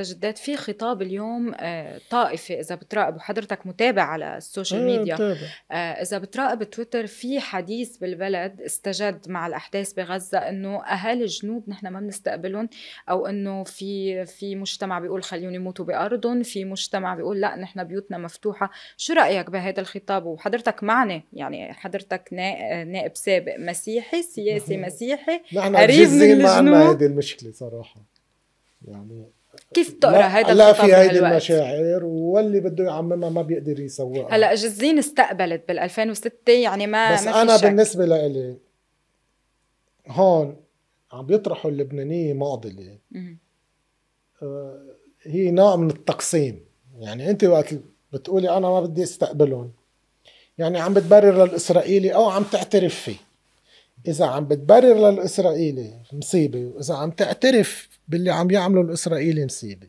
مستجدات في خطاب اليوم آه، طائفي اذا بتراقب وحضرتك متابع على السوشيال ميديا آه، اذا بتراقب تويتر في حديث بالبلد استجد مع الاحداث بغزه انه اهالي الجنوب نحن ما بنستقبلهم او انه في في مجتمع بيقول خليهم يموتوا بارضهم في مجتمع بيقول لا نحن بيوتنا مفتوحه شو رايك بهذا الخطاب وحضرتك معنا يعني حضرتك نائب سابق مسيحي سياسي مسيحي قريب من الجنوب معنا هذه المشكله صراحه يعني كيف بتقرا هذا لا في هيدي المشاعر واللي بده يعممها ما بيقدر يسوقها هلا جزين استقبلت بال 2006 يعني ما بس ما في انا شك. بالنسبه لإلي هون عم بيطرحوا اللبنانيه معضله آه، هي نوع من التقسيم يعني انت وقت بتقولي انا ما بدي استقبلهم يعني عم بتبرر للاسرائيلي او عم تعترف فيه إذا عم بتبرر للإسرائيلي مصيبة وإذا عم تعترف باللي عم يعمله الإسرائيلي مصيبة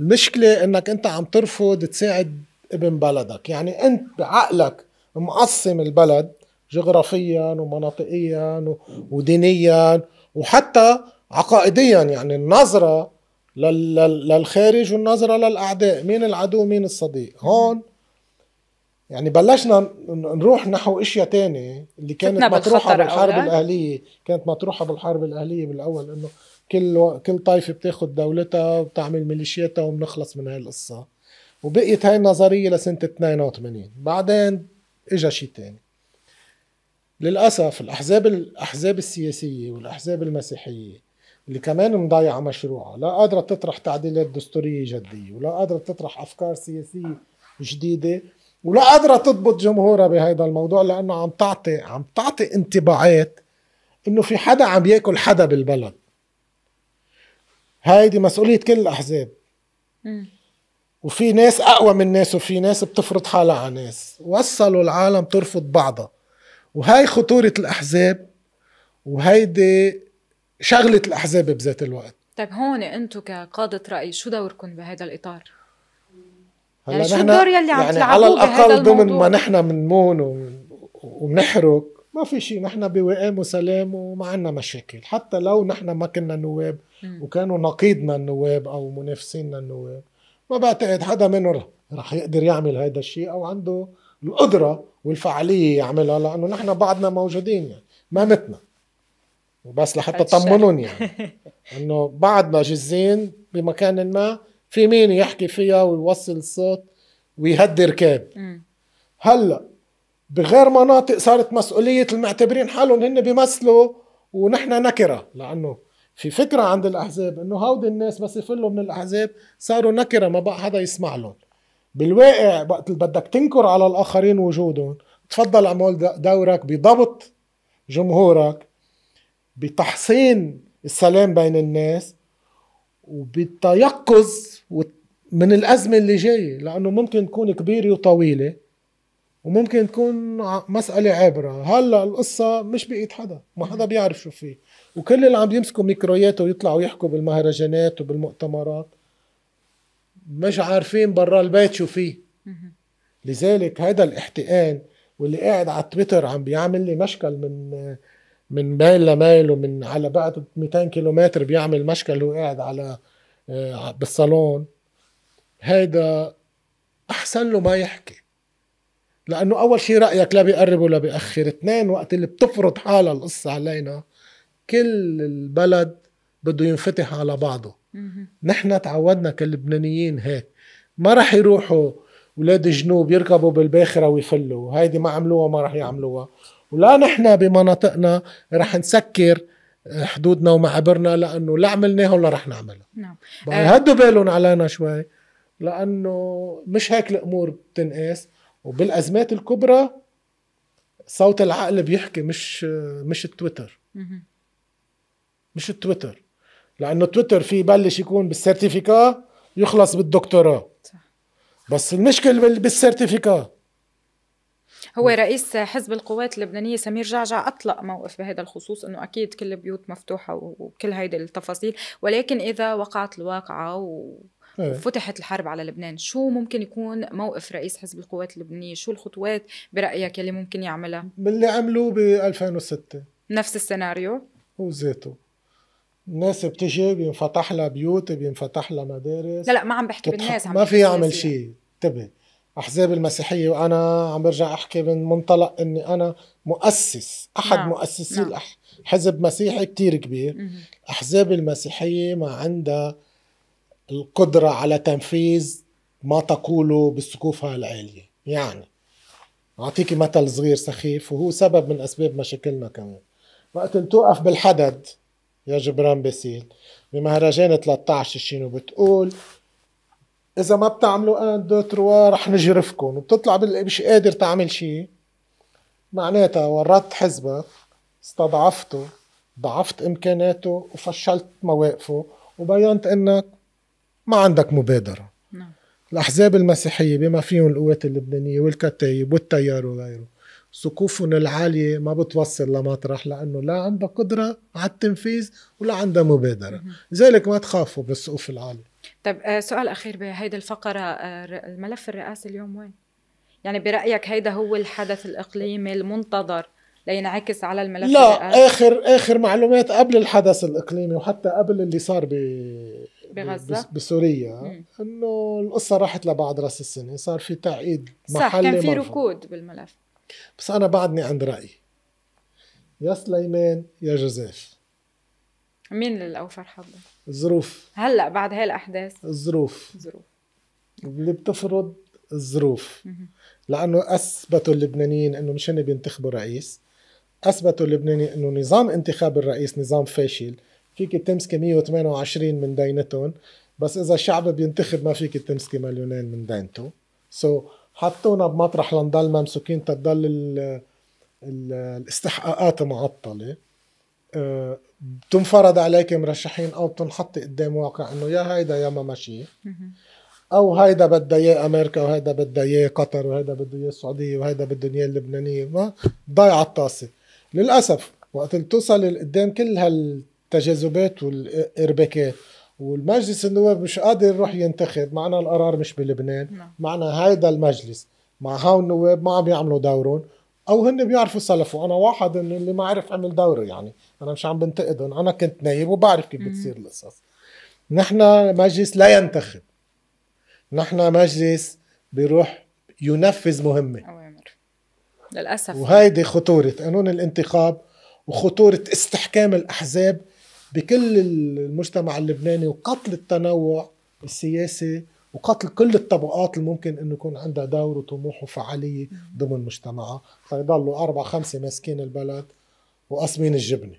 المشكلة إنك أنت عم ترفض تساعد ابن بلدك يعني أنت بعقلك مقسم البلد جغرافيا ومناطقيا ودينيا وحتى عقائديا يعني النظرة للخارج والنظرة للأعداء مين العدو مين الصديق هون يعني بلشنا نروح نحو اشياء تانية اللي كانت مطروحه بالحرب أولا. الاهليه كانت مطروحه بالحرب الاهليه بالاول انه كل و... كل طائفه بتاخذ دولتها وبتعمل ميليشياتها وبنخلص من هاي القصه وبقيت هاي النظريه لسنه 82 بعدين اجى شيء تاني للاسف الاحزاب الاحزاب السياسيه والاحزاب المسيحيه اللي كمان مضيعه مشروعها لا قادره تطرح تعديلات دستوريه جديه ولا قادره تطرح افكار سياسيه جديده ولا قادرة تضبط جمهورها بهيدا الموضوع لأنه عم تعطي عم تعطي انطباعات إنه في حدا عم ياكل حدا بالبلد هيدي مسؤولية كل الأحزاب وفي ناس أقوى من ناس وفي ناس بتفرض حالها على ناس وصلوا العالم ترفض بعضها وهاي خطورة الأحزاب وهيدي شغلة الأحزاب بذات الوقت طيب هون أنتو كقادة رأي شو دوركم بهذا الإطار؟ يعني شو الدور يلي عم يعني على الاقل ضمن ما نحن بنمون وبنحرق ما في شيء نحن بوئام وسلام وما عندنا مشاكل حتى لو نحن ما كنا نواب وكانوا نقيضنا النواب او منافسينا النواب ما بعتقد حدا منهم رح يقدر يعمل هذا الشيء او عنده القدره والفعاليه يعملها لانه نحن بعدنا موجودين يعني ما متنا وبس لحتى طمنون يعني انه بعدنا جزين بمكان ما في مين يحكي فيها ويوصل الصوت ويهدي ركاب هلا بغير مناطق صارت مسؤوليه المعتبرين حالهم هن بيمثلوا ونحن نكره لانه في فكره عند الاحزاب انه هودي الناس بس يفلوا من الاحزاب صاروا نكره ما بقى حدا يسمع لهم بالواقع وقت بدك تنكر على الاخرين وجودهم تفضل اعمل دورك بضبط جمهورك بتحصين السلام بين الناس وبالتيقظ من الأزمة اللي جاية لأنه ممكن تكون كبيرة وطويلة وممكن تكون مسألة عابرة هلا القصة مش بقيت حدا ما حدا بيعرف شو فيه وكل اللي عم يمسكوا ميكرويات ويطلعوا يحكوا بالمهرجانات وبالمؤتمرات مش عارفين برا البيت شو فيه لذلك هذا الاحتقان واللي قاعد على تويتر عم بيعمل لي مشكل من من مايل لمايل ومن على بعد 200 كيلومتر بيعمل مشكل هو قاعد على آه، بالصالون هيدا احسن له ما يحكي لانه اول شيء رايك لا بيقرب ولا بياخر اثنين وقت اللي بتفرض حالها القصه علينا كل البلد بده ينفتح على بعضه نحن تعودنا كلبنانيين هيك ما رح يروحوا ولاد الجنوب يركبوا بالباخره ويفلوا هيدي ما عملوها ما رح يعملوها ولا نحن بمناطقنا رح نسكر آه، حدودنا ومعابرنا لانه لا عملناها ولا رح نعملها نعم آه. هدوا بالهم علينا شوي لانه مش هيك الامور بتنقاس وبالازمات الكبرى صوت العقل بيحكي مش آه، مش التويتر مش التويتر لانه تويتر في بلش يكون بالسيرتيفيكا يخلص بالدكتوراه صح. بس المشكله بالسيرتيفيكا هو رئيس حزب القوات اللبنانيه سمير جعجع اطلق موقف بهذا الخصوص انه اكيد كل البيوت مفتوحه وكل هيدي التفاصيل ولكن اذا وقعت الواقعه و... إيه. فتحت الحرب على لبنان شو ممكن يكون موقف رئيس حزب القوات اللبنانية شو الخطوات برأيك اللي ممكن يعملها اللي عملوه ب 2006 نفس السيناريو هو ذاته الناس بتجي بينفتح لها بيوت بينفتح لها مدارس لا لا ما عم بحكي بالناس عم ما في يعمل شيء انتبه احزاب المسيحيه وانا عم برجع احكي من منطلق اني انا مؤسس احد نعم. مؤسسي نعم. حزب مسيحي كتير كبير مه. احزاب المسيحيه ما عندها القدره على تنفيذ ما تقوله بسقوفها العاليه يعني اعطيك مثل صغير سخيف وهو سبب من اسباب مشاكلنا كمان وقت توقف بالحدد يا جبران باسيل بمهرجان 13 شينو بتقول اذا ما بتعملوا ان دو تروا رح نجرفكم وبتطلع مش قادر تعمل شيء معناتها ورطت حزبك استضعفته ضعفت امكاناته وفشلت مواقفه وبينت انك ما عندك مبادره نعم. الاحزاب المسيحيه بما فيهم القوات اللبنانيه والكتايب والتيار وغيره سقوفهم العالية ما بتوصل لمطرح لأنه لا عندها قدرة على التنفيذ ولا عندها مبادرة لذلك ما تخافوا بالسقوف العالية طيب سؤال اخير بهيدي الفقره الملف آه، الرئاسي اليوم وين؟ يعني برايك هيدا هو الحدث الاقليمي المنتظر لينعكس على الملف لا الرئاسي؟ اخر اخر معلومات قبل الحدث الاقليمي وحتى قبل اللي صار ب بغزة بسوريا انه القصة راحت لبعد راس السنة صار في تعقيد محلي صح كان في ركود بالملف بس انا بعدني عند رأيي يا سليمان يا جوزيف مين الاوفر حظا؟ الظروف هلا بعد هاي الاحداث الظروف الظروف اللي بتفرض الظروف لانه اثبتوا اللبنانيين انه مش هن بينتخبوا رئيس اثبتوا اللبنانيين انه نظام انتخاب الرئيس نظام فاشل فيك تمسكي 128 من دينتهم بس اذا الشعب بينتخب ما فيك تمسكي مليونين من دينته سو so, حطونا بمطرح لنضل ممسوكين تضل الاستحقاقات معطله آه، تنفرض عليك مرشحين او بتنحطي قدام واقع انه يا هيدا يا ما ماشي او هيدا بدها اياه امريكا وهيدا بدها اياه قطر وهيدا بده اياه السعوديه وهيدا بده اياه اللبنانيه ما ضايعه الطاسه للاسف وقت توصل قدام كل هالتجاذبات والارباكات والمجلس النواب مش قادر يروح ينتخب معنا القرار مش بلبنان نعم. معنا هيدا المجلس مع هاو النواب ما عم يعملوا دورهم او هن بيعرفوا يسلفوا انا واحد من اللي ما عرف عمل دوره يعني انا مش عم بنتقدهم انا كنت نايب وبعرف كيف بتصير القصص نحن مجلس لا ينتخب نحن مجلس بيروح ينفذ مهمه اوامر للاسف وهيدي خطوره قانون الانتخاب وخطوره استحكام الاحزاب بكل المجتمع اللبناني وقتل التنوع السياسي وقتل كل الطبقات اللي ممكن انه يكون عندها دور وطموح وفعاليه ضمن مجتمعها فيضلوا طيب اربع خمسه ماسكين البلد وقاسمين الجبنه